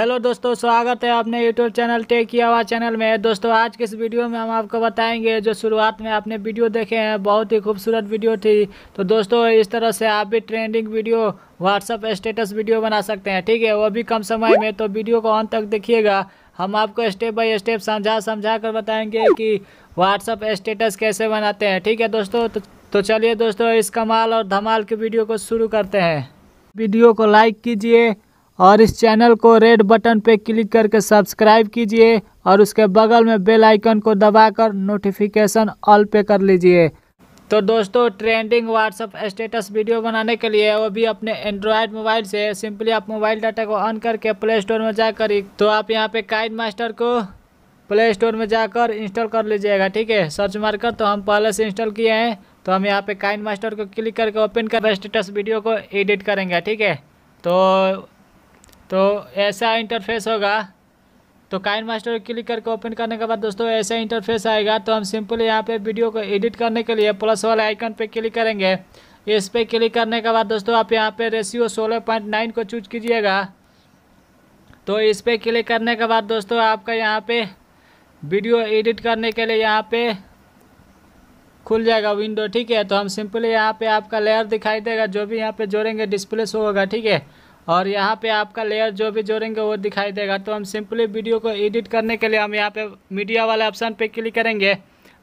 hello दोस्तों स्वागत है आपने यूट्यूब चैनल टेक किया हुआ चैनल में दोस्तों आज के इस वीडियो में हम आपको बताएंगे जो शुरुआत में आपने वीडियो देखे हैं बहुत ही खूबसूरत वीडियो थी तो दोस्तों इस तरह से आप भी trending video WhatsApp status video बना सकते हैं ठीक है वो भी कम समय में तो वीडियो को अंत तक देखिएगा हम आपको स्टेप बाई स्टेप समझा समझा कर बताएंगे कि व्हाट्सअप स्टेटस कैसे बनाते हैं ठीक है दोस्तों तो, तो चलिए दोस्तों इस कमाल और धमाल की वीडियो को शुरू करते हैं वीडियो को लाइक कीजिए और इस चैनल को रेड बटन पे क्लिक करके सब्सक्राइब कीजिए और उसके बगल में बेल आइकन को दबाकर नोटिफिकेशन ऑल पे कर लीजिए तो दोस्तों ट्रेंडिंग व्हाट्सअप स्टेटस वीडियो बनाने के लिए वो भी अपने एंड्रॉयड मोबाइल से सिंपली आप मोबाइल डाटा को ऑन करके प्ले स्टोर में जाकर तो आप यहाँ पे काइड मास्टर को प्ले स्टोर में जाकर इंस्टॉल कर लीजिएगा ठीक है सर्च मारकर तो हम पहले से इंस्टॉल किए हैं तो हम यहाँ पे काइन मास्टर को क्लिक करके ओपन कर स्टेटस वीडियो को एडिट करेंगे ठीक है तो तो ऐसा इंटरफेस होगा तो काइन मास्टर क्लिक करके ओपन करने के बाद दोस्तों ऐसा इंटरफेस आएगा तो हम सिंपली यहाँ पे वीडियो को एडिट करने के लिए प्लस वाले आइकन पे क्लिक करेंगे इस पर क्लिक करने के बाद दोस्तों आप यहाँ पे रेशियो 16.9 को चूज कीजिएगा तो इस पर क्लिक करने के बाद दोस्तों आपका यहाँ पे वीडियो एडिट करने के लिए यहाँ पे खुल जाएगा विंडो ठीक है तो हम सिंपली यहाँ पे आपका लेयर दिखाई देगा जो भी यहाँ पे जोड़ेंगे डिस्प्ले शो होगा ठीक है और यहाँ पे आपका लेयर जो भी जोड़ेंगे वो दिखाई देगा तो हम सिंपली वीडियो को एडिट करने के लिए हम यहाँ पे मीडिया वाले ऑप्शन पे क्लिक करेंगे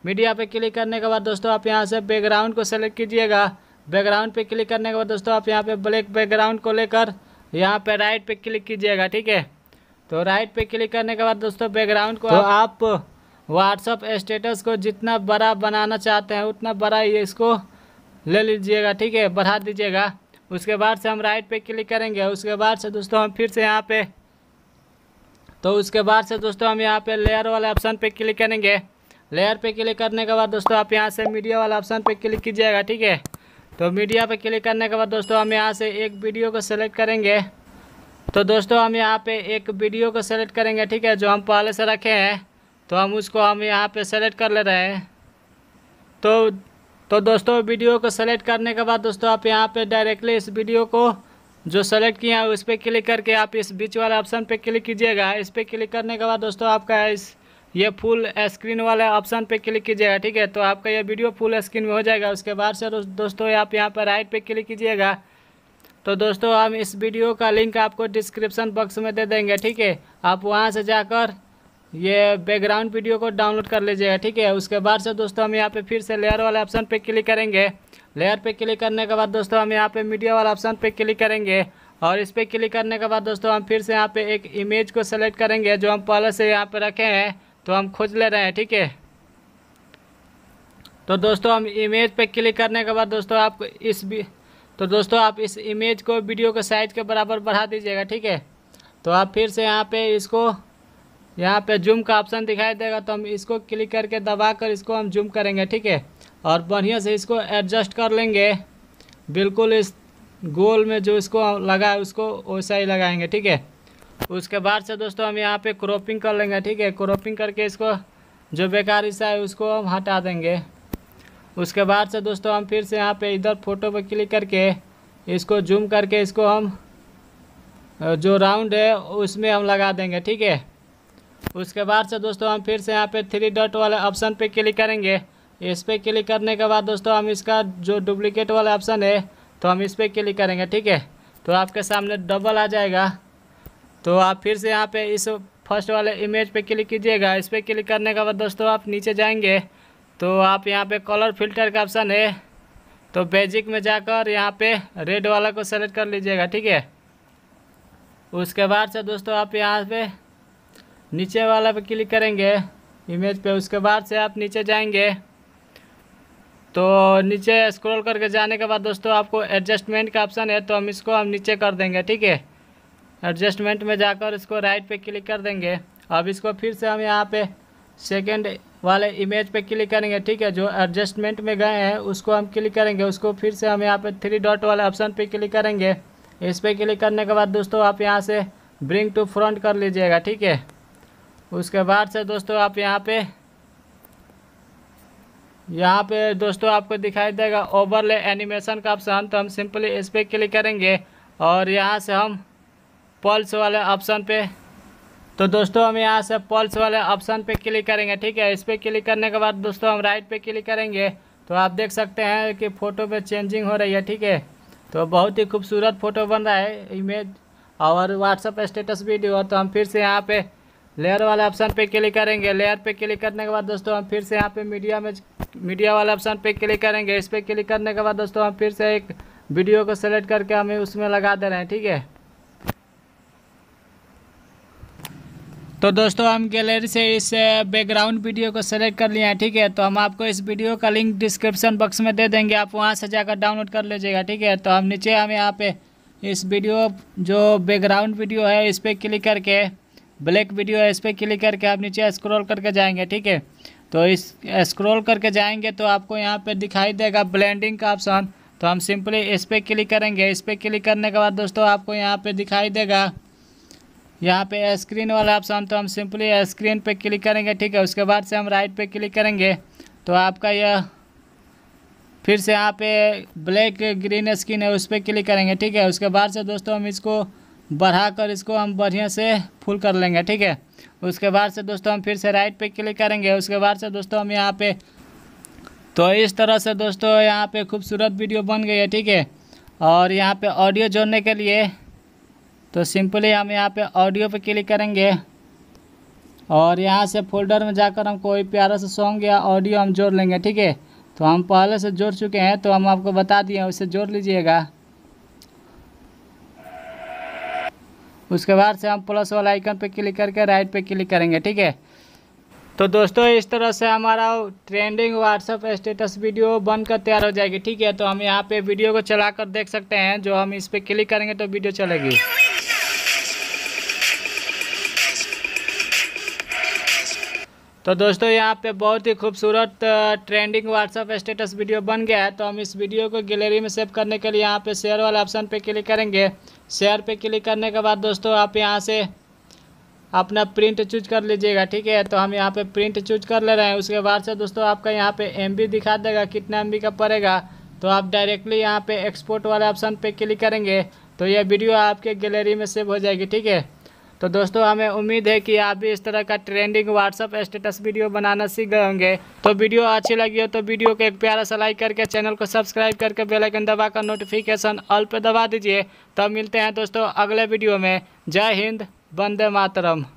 मीडिया पे क्लिक करने के बाद दोस्तों आप यहाँ से बैकग्राउंड को सेलेक्ट कीजिएगा बैकग्राउंड पे क्लिक करने के बाद दोस्तों आप यहाँ पे ब्लैक बैकग्राउंड को लेकर यहाँ पर राइट पर क्लिक कीजिएगा ठीक है तो राइट पर क्लिक करने के बाद दोस्तों बैकग्राउंड को तो आप व्हाट्सअप स्टेटस को जितना बड़ा बनाना चाहते हैं उतना बड़ा ये इसको ले लीजिएगा ठीक है बढ़ा दीजिएगा उसके बाद से हम राइट पे क्लिक करेंगे उसके बाद से दोस्तों हम फिर से यहाँ पे तो उसके बाद से दोस्तों हम यहाँ पे लेयर वाले ऑप्शन पे क्लिक करेंगे लेयर पे क्लिक करने के बाद दोस्तों आप यहाँ से मीडिया वाला ऑप्शन पे क्लिक कीजिएगा ठीक है तो मीडिया पे क्लिक करने के बाद दोस्तों हम यहाँ से एक वीडियो को सेलेक्ट करेंगे तो दोस्तों हम यहाँ पर एक वीडियो को सेलेक्ट करेंगे ठीक है जो हम पहले से रखे हैं तो हम उसको हम यहाँ पर सेलेक्ट कर ले रहे हैं तो तो दोस्तों वीडियो को सेलेक्ट करने के बाद दोस्तों आप यहाँ पे डायरेक्टली इस वीडियो को जो सेलेक्ट किया है उस पर क्लिक करके आप इस बीच वाले ऑप्शन पे क्लिक कीजिएगा इस पर क्लिक करने के बाद दोस्तों आपका इस ये फुल स्क्रीन वाले ऑप्शन पे क्लिक कीजिएगा ठीक है तो आपका ये वीडियो फुल स्क्रीन में हो जाएगा उसके बाद से दोस्तों आप यहाँ पर राइट पर क्लिक कीजिएगा तो दोस्तों हम इस वीडियो का लिंक आपको डिस्क्रिप्शन बॉक्स में दे देंगे ठीक है आप वहाँ से जाकर ये बैकग्राउंड वीडियो को डाउनलोड कर लीजिएगा ठीक है उसके बाद से दोस्तों हम यहाँ पे फिर से लेयर वाले ऑप्शन पे क्लिक करेंगे लेयर पे क्लिक करने के बाद दोस्तों हम यहाँ पे मीडिया वाला ऑप्शन पे क्लिक करेंगे और इस पर क्लिक करने के बाद दोस्तों हम फिर से यहाँ पे एक इमेज को सेलेक्ट करेंगे जो हम पहले से यहाँ पर रखे हैं तो हम खोज ले रहे हैं ठीक है तो दोस्तों हम इमेज पर क्लिक करने के बाद दोस्तों आप इस तो दोस्तों आप इस इमेज को वीडियो के साइज के बराबर बढ़ा दीजिएगा ठीक है तो आप फिर से यहाँ पर इसको यहाँ पे जूम का ऑप्शन दिखाई देगा तो हम इसको क्लिक करके दबा कर इसको हम जूम करेंगे ठीक है और बढ़िया से इसको एडजस्ट कर लेंगे बिल्कुल इस गोल में जो इसको लगा है उसको वैसा ही लगाएंगे ठीक है उसके बाद से दोस्तों हम यहाँ पे क्रॉपिंग कर लेंगे ठीक है क्रॉपिंग करके इसको जो बेकार हिस्सा है उसको हम हटा देंगे उसके बाद से दोस्तों हम फिर से यहाँ पर इधर फोटो पर क्लिक करके इसको जूम करके इसको हम जो राउंड है उसमें हम लगा देंगे ठीक है उसके बाद से दोस्तों हम फिर से यहाँ पे थ्री डॉट वाले ऑप्शन पे क्लिक करेंगे इस पर क्लिक करने के बाद दोस्तों हम इसका जो डुप्लिकेट वाला ऑप्शन है तो हम इस पर क्लिक करेंगे ठीक है तो आपके सामने डबल आ जाएगा तो आप फिर से यहाँ पे इस फर्स्ट वाले इमेज पे क्लिक कीजिएगा इस पर क्लिक करने के बाद दोस्तों आप नीचे जाएंगे तो आप यहाँ पे कलर फिल्टर का ऑप्शन है तो बेजिक में जाकर यहाँ पे रेड वाला को सेलेक्ट कर लीजिएगा ठीक है उसके बाद से दोस्तों आप यहाँ पे नीचे वाला पे क्लिक करेंगे इमेज पे उसके बाद से आप नीचे जाएंगे तो नीचे स्क्रॉल करके जाने के बाद दोस्तों आपको एडजस्टमेंट का ऑप्शन है तो हम इसको हम नीचे कर देंगे ठीक है एडजस्टमेंट में जाकर इसको राइट पे क्लिक कर देंगे अब इसको फिर से हम यहाँ पे सेकंड वाले इमेज पे क्लिक करेंगे ठीक है जो एडजस्टमेंट में गए हैं उसको हम क्लिक करेंगे उसको फिर से हम यहाँ पे थ्री डॉट वाले ऑप्शन पे क्लिक करेंगे इस पर क्लिक करने के बाद दोस्तों आप यहाँ से ब्रिंग टू फ्रंट कर लीजिएगा ठीक है उसके बाद से दोस्तों आप यहाँ पे यहाँ पे दोस्तों आपको दिखाई देगा ओवरले एनिमेशन का ऑप्शन तो हम सिंपली इस पर क्लिक करेंगे और यहाँ से हम पल्स वाले ऑप्शन पे तो दोस्तों हम यहाँ से पल्स वाले ऑप्शन पे क्लिक करेंगे ठीक है इस पर क्लिक करने के बाद दोस्तों हम राइट पे क्लिक करेंगे तो आप देख सकते हैं कि फ़ोटो पे चेंजिंग हो रही है ठीक है तो बहुत ही खूबसूरत फ़ोटो बन रहा है इमेज और व्हाट्सअप स्टेटस वीडियो तो हम फिर से यहाँ पर लेयर वाले ऑप्शन पे क्लिक करेंगे लेयर पे क्लिक करने के बाद दोस्तों हम फिर से यहाँ पे मीडिया में मीडिया वाले ऑप्शन पे क्लिक करेंगे इस पर क्लिक करने के बाद दोस्तों हम फिर से एक वीडियो को सेलेक्ट करके हमें उसमें लगा दे रहे हैं ठीक है तो दोस्तों हम गैलरी से इस बैकग्राउंड वीडियो को सेलेक्ट कर लिए हैं ठीक है तो हम आपको इस वीडियो का लिंक डिस्क्रिप्शन बॉक्स में दे देंगे आप वहां से जाकर डाउनलोड कर लीजिएगा ठीक है तो हम नीचे हम यहाँ पे इस वीडियो जो बैकग्राउंड वीडियो है इस पर क्लिक करके ब्लैक वीडियो है इस पर क्लिक करके आप नीचे स्क्रॉल करके जाएंगे ठीक है तो इस स्क्रॉल करके जाएंगे तो आपको यहाँ पर दिखाई देगा ब्लेंडिंग का ऑप्शन तो हम सिंपली इस पर क्लिक करेंगे इस पर क्लिक करने के बाद दोस्तों आपको यहाँ पर दिखाई देगा यहाँ पे स्क्रीन वाला ऑप्शन तो हम सिंपली स्क्रीन पे क्लिक करेंगे ठीक है उसके बाद से हम राइट पे क्लिक करेंगे तो आपका यह फिर से यहाँ पे ब्लैक ग्रीन स्क्रीन है उस पर क्लिक करेंगे ठीक है उसके बाद से दोस्तों हम इसको बढ़ा कर इसको हम बढ़िया से फुल कर लेंगे ठीक है उसके बाद से दोस्तों हम फिर से राइट पे क्लिक करेंगे उसके बाद से दोस्तों हम यहाँ पे तो इस तरह से दोस्तों यहाँ पे खूबसूरत वीडियो बन गई है ठीक है और यहाँ पे ऑडियो जोड़ने के लिए तो सिंपली हम यहाँ पे ऑडियो पे क्लिक करेंगे और यहाँ से फोल्डर में जाकर हम कोई प्यारा सा सॉन्ग या ऑडियो हम जोड़ लेंगे ठीक है तो हम पहले से जोड़ चुके हैं तो हम आपको बता दिए उसे जोड़ लीजिएगा उसके बाद से हम प्लस वाला आइकन पे क्लिक करके राइट पे क्लिक करेंगे ठीक है तो दोस्तों इस तरह से हमारा ट्रेंडिंग व्हाट्सअप स्टेटस वीडियो बनकर तैयार हो जाएगी ठीक है तो हम यहाँ पे वीडियो को चलाकर देख सकते हैं जो हम इस पर क्लिक करेंगे तो वीडियो चलेगी तो दोस्तों यहाँ पे बहुत ही खूबसूरत ट्रेंडिंग व्हाट्सअप स्टेटस वीडियो बन गया है तो हम इस वीडियो को गैलरी में सेव करने के लिए यहाँ पे शेयर वाले ऑप्शन पे क्लिक करेंगे शेयर पे क्लिक करने के बाद दोस्तों आप यहाँ से अपना प्रिंट चूज कर लीजिएगा ठीक है तो हम यहाँ पे प्रिंट चूज कर ले रहे हैं उसके बाद से दोस्तों आपका यहाँ पर एम दिखा देगा कितना एम का पड़ेगा तो आप डायरेक्टली यहाँ पर एक्सपोर्ट वाले ऑप्शन पर क्लिक करेंगे तो यह वीडियो आपके गैलरी में सेव हो जाएगी ठीक है तो दोस्तों हमें उम्मीद है कि आप भी इस तरह का ट्रेंडिंग व्हाट्सअप स्टेटस वीडियो बनाना सीख गए होंगे तो वीडियो अच्छी लगी हो तो वीडियो को एक प्यारा सा लाइक करके चैनल को सब्सक्राइब करके बेलाइकन दबाकर नोटिफिकेशन ऑल पर दबा दीजिए तब तो मिलते हैं दोस्तों अगले वीडियो में जय हिंद वंदे मातरम